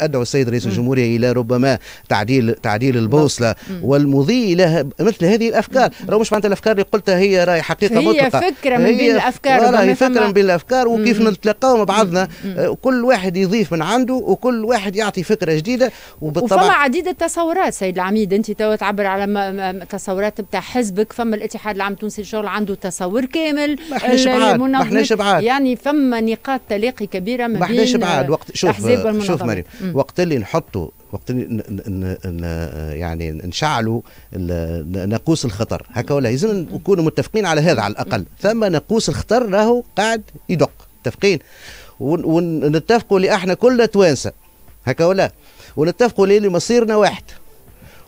ادعو السيد رئيس الجمهوريه الى ربما تعديل تعديل البوصله والمضي الى مثل هذه الافكار راهو مش معناتها الافكار اللي قلتها هي راهي حقيقه هي مطلقه هي فكره من بين الافكار راهي فكره من بين الافكار وكيف نتلاقاو مع بعضنا آه، كل واحد يضيف من عنده وكل واحد يعطي فكره جديده وبالطبع وفما عديد التصورات سيد العميد انت تو تعبر على تصورات بتاع حزبك فما الاتحاد العام التونسي للشغل عنده تصور كامل ما احناش بعاد ما احناش بعاد يعني فما نقاط تلاقي كبيره ما بين ما احناش بعاد وقت شوف شوف مريم وقت اللي نحطوا وقت اللي يعني نشعلوا ناقوس الخطر هكا ولا لازم نكونوا متفقين على هذا على الاقل ثم ناقوس الخطر راهو قاعد يدق متفقين ونتفقوا اللي احنا كلنا توانسه هكا ولا ونتفقوا اللي مصيرنا واحد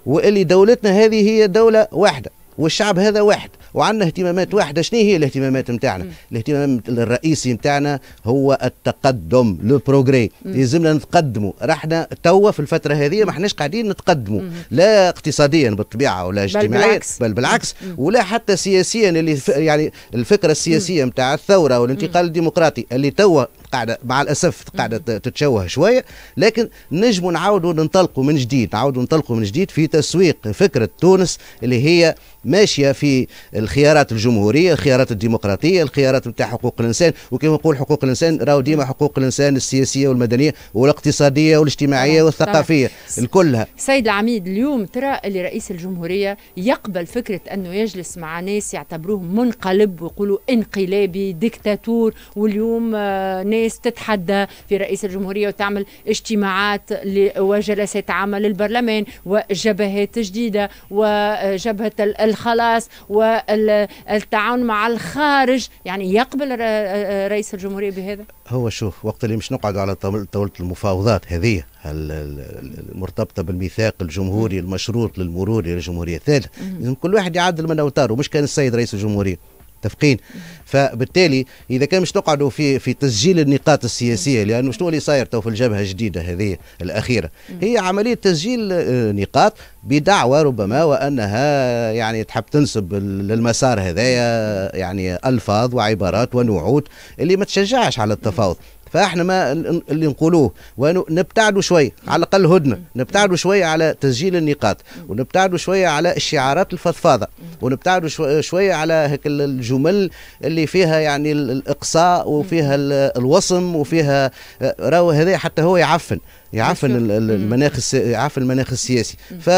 واللي دولتنا هذه هي دوله واحده والشعب هذا واحد وعندنا اهتمامات واحده شنو هي الاهتمامات نتاعنا الاهتمام الرئيسي نتاعنا هو التقدم لو بروغري لازمنا نتقدموا رحنا توا في الفتره هذه ما احناش قاعدين نتقدموا لا اقتصاديا بالطبيعه ولا اجتماعيا بل بالعكس, بل بالعكس ولا حتى سياسيا اللي يعني الفكره السياسيه نتاع الثوره والانتقال الديمقراطي اللي توا قاعده مع الاسف قاعده تتشوه شويه لكن نجموا نعاودوا ننطلقوا من جديد نعاودوا ننطلقوا من جديد في تسويق فكره تونس اللي هي ماشيه في الخيارات الجمهوريه الخيارات الديمقراطيه الخيارات نتاع حقوق الانسان وكما نقول حقوق الانسان راهو ديما حقوق الانسان السياسيه والمدنيه والاقتصاديه والاجتماعيه والثقافيه الكلها سيد العميد اليوم ترى اللي رئيس الجمهوريه يقبل فكره انه يجلس مع ناس يعتبروه منقلب ويقولوا انقلابي ديكتاتور واليوم ناس آه، الناس تتحدى في رئيس الجمهورية وتعمل اجتماعات وجلسات عمل للبرلمان وجبهات جديدة وجبهة الخلاص والتعاون مع الخارج يعني يقبل رئيس الجمهورية بهذا؟ هو شوف وقت اللي مش نقعد على طاولة المفاوضات هذه المرتبطه بالميثاق الجمهوري المشروط للمرور الى الجمهوريه الثالثه كل واحد يعدل من اوتاره مش كان السيد رئيس الجمهوريه متفقين فبالتالي اذا كان مش تقعدوا في في تسجيل النقاط السياسيه لانه شنو اللي صاير تو في الجبهه الجديده هذه الاخيره هي عمليه تسجيل آه، نقاط بدعوى ربما وانها يعني تحب تنسب للمسار هذايا يعني الفاظ وعبارات ونعود اللي ما تشجعش على التفاوض فاحنا ما اللي نقولوه ونبتعدوا شويه على الاقل هدنه نبتعدوا شويه على تسجيل النقاط ونبتعدوا شويه على الشعارات الفضفاضه ونبتعدوا شويه على هيك الجمل اللي فيها يعني الاقصاء وفيها الوصم وفيها راهو هذا حتى هو يعفن يعفن المناخ يعفن المناخ السياسي ف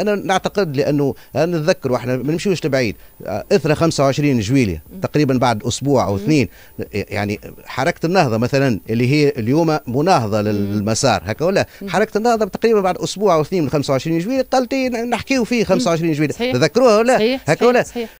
انا نعتقد لانه انا نتذكر واحنا ما نمشيوش لبعيد اثر 25 جويليه تقريبا بعد اسبوع او اثنين يعني حركه النهضه مثلا اللي هي اليوم مناهضه للمسار هكا ولا حركه النهضه تقريبا بعد اسبوع او اثنين من 25 جويليه قالت نحكيو فيه 25 جويليه تذكروها ولا هكا ولا